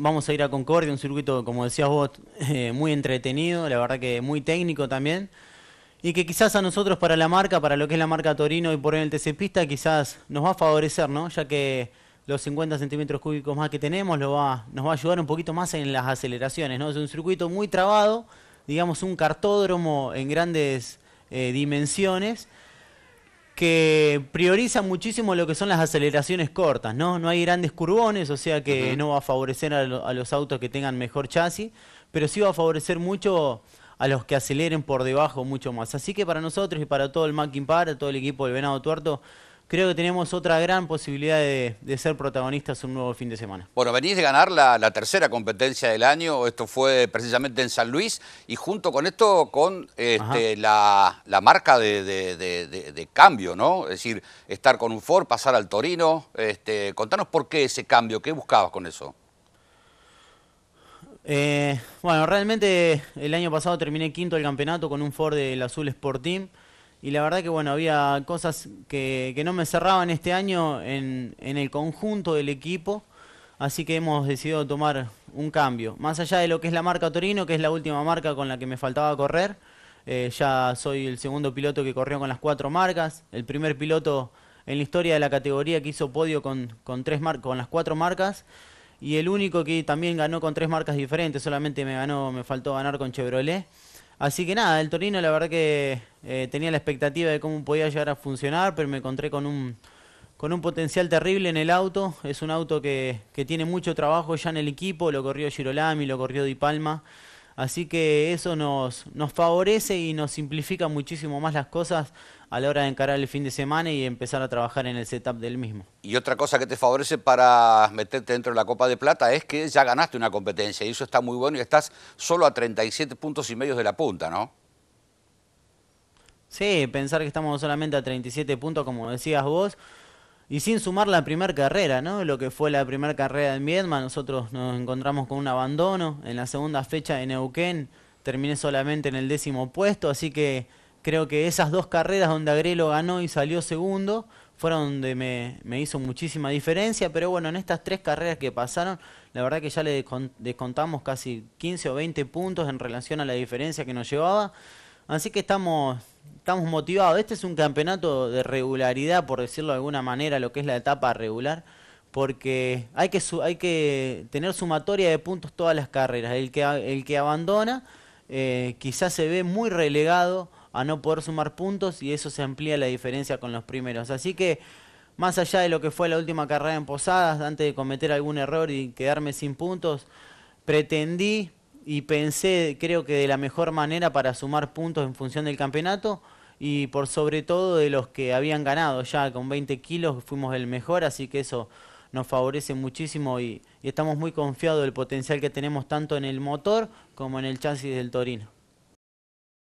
Vamos a ir a Concordia, un circuito, como decías vos, eh, muy entretenido, la verdad que muy técnico también. Y que quizás a nosotros, para la marca, para lo que es la marca Torino y por el TC Pista, quizás nos va a favorecer, ¿no? Ya que los 50 centímetros cúbicos más que tenemos lo nos va a ayudar un poquito más en las aceleraciones, ¿no? Es un circuito muy trabado, digamos un cartódromo en grandes eh, dimensiones que prioriza muchísimo lo que son las aceleraciones cortas, ¿no? No hay grandes curbones, o sea que no va a favorecer a, los autos que tengan mejor chasis, pero sí va a favorecer mucho a los que aceleren por debajo mucho más. Así que para nosotros y para todo el Macking para todo el equipo del Venado Tuerto, creo que tenemos otra gran posibilidad de, ser protagonistas un nuevo fin de semana. Bueno, venís de ganar la, tercera competencia del año, esto fue precisamente en San Luis, y junto con esto, con este, la, marca de, cambio, ¿no? Es decir, estar con un Ford, pasar al Torino. Este, contanos por qué ese cambio, qué buscabas con eso. Eh, bueno, realmente el año pasado terminé quinto del campeonato con un Ford del Azul Sport Team y la verdad que bueno, había cosas que, no me cerraban este año en, el conjunto del equipo, así que hemos decidido tomar un cambio. Más allá de lo que es la marca Torino, que es la última marca con la que me faltaba correr, eh, ya soy el segundo piloto que corrió con las cuatro marcas, el primer piloto en la historia de la categoría que hizo podio con, tres mar con las cuatro marcas y el único que también ganó con tres marcas diferentes, solamente me ganó, me faltó ganar con Chevrolet. Así que nada, el Torino la verdad que eh, tenía la expectativa de cómo podía llegar a funcionar, pero me encontré con un, potencial terrible en el auto. Es un auto que, que tiene mucho trabajo ya en el equipo, lo corrió Girolami, lo corrió Di Palma. Así que eso nos, favorece y nos simplifica muchísimo más las cosas a la hora de encarar el fin de semana y empezar a trabajar en el setup del mismo. Y otra cosa que te favorece para meterte dentro de la Copa de Plata es que ya ganaste una competencia y eso está muy bueno y estás solo a 37 puntos y medio de la punta, ¿no? Sí, pensar que estamos solamente a 37 puntos, como decías vos, y sin sumar la primera carrera, ¿no? Lo que fue la primera carrera en Viedma, nosotros nos encontramos con un abandono. En la segunda fecha en Neuquén terminé solamente en el décimo puesto, así que creo que esas dos carreras donde Agrelo ganó y salió segundo fueron donde me, me hizo muchísima diferencia. Pero bueno, en estas tres carreras que pasaron, la verdad que ya le descontamos casi 15 o 20 puntos en relación a la diferencia que nos llevaba. Así que estamos estamos motivados. Este es un campeonato de regularidad, por decirlo de alguna manera, lo que es la etapa regular, porque hay que, hay que tener sumatoria de puntos todas las carreras. El que, el que abandona eh, quizás se ve muy relegado a no poder sumar puntos y eso se amplía la diferencia con los primeros. Así que más allá de lo que fue la última carrera en Posadas, antes de cometer algún error y quedarme sin puntos, pretendí y pensé, creo que de la mejor manera para sumar puntos en función del campeonato y por sobre todo de los que habían ganado. Ya con 20 kilos fuimos el mejor, así que eso nos favorece muchísimo y, y estamos muy confiados del potencial que tenemos tanto en el motor como en el chasis del Torino.